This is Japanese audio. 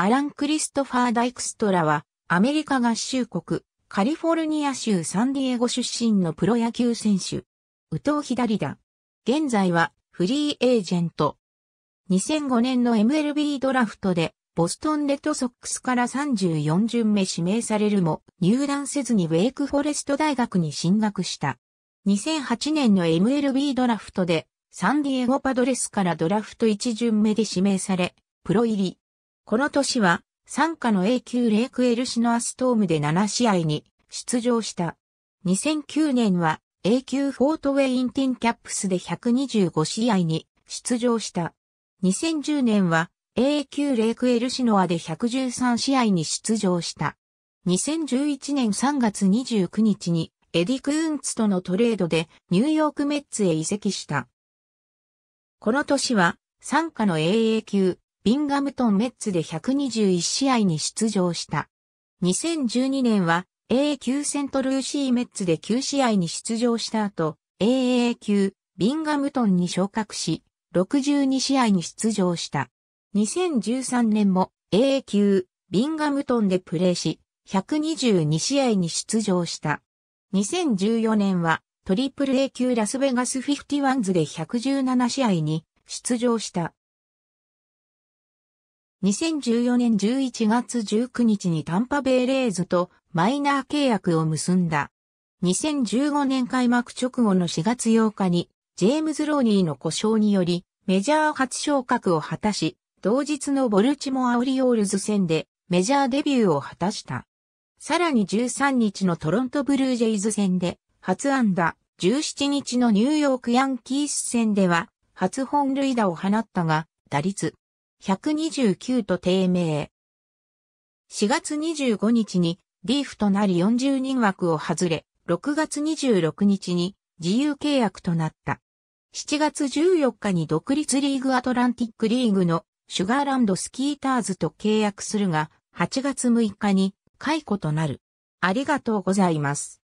アラン・クリストファー・ダイクストラは、アメリカ合衆国、カリフォルニア州サンディエゴ出身のプロ野球選手。宇藤左だ。現在は、フリーエージェント。2005年の MLB ドラフトで、ボストンレッドソックスから34巡目指名されるも、入団せずにウェイクフォレスト大学に進学した。2008年の MLB ドラフトで、サンディエゴパドレスからドラフト1巡目で指名され、プロ入り。この年は、参加の A 級レイクエルシノアストームで7試合に出場した。2009年は A 級フォートウェインティンキャップスで125試合に出場した。2010年は A 級レイクエルシノアで113試合に出場した。2011年3月29日にエディ・クーンツとのトレードでニューヨークメッツへ移籍した。この年は参加の AA 級ビンガムトンメッツで121試合に出場した。2012年は AA 級セントルーシーメッツで9試合に出場した後、AA 級ビンガムトンに昇格し、62試合に出場した。2013年も AA 級ビンガムトンでプレーし、122試合に出場した。2014年はトリプル A 級ラスベガスフィフティワンズで117試合に出場した。2014年11月19日にタンパベイレーズとマイナー契約を結んだ。2015年開幕直後の4月8日に、ジェームズ・ローニーの故障により、メジャー初昇格を果たし、同日のボルチモア・オリオールズ戦でメジャーデビューを果たした。さらに13日のトロント・ブルージェイズ戦で初安打、17日のニューヨーク・ヤンキース戦では初本塁打を放ったが、打率129と低迷。4月25日にリーフとなり40人枠を外れ、6月26日に自由契約となった。7月14日に独立リーグアトランティックリーグのシュガーランドスキーターズと契約するが、8月6日に解雇となる。ありがとうございます。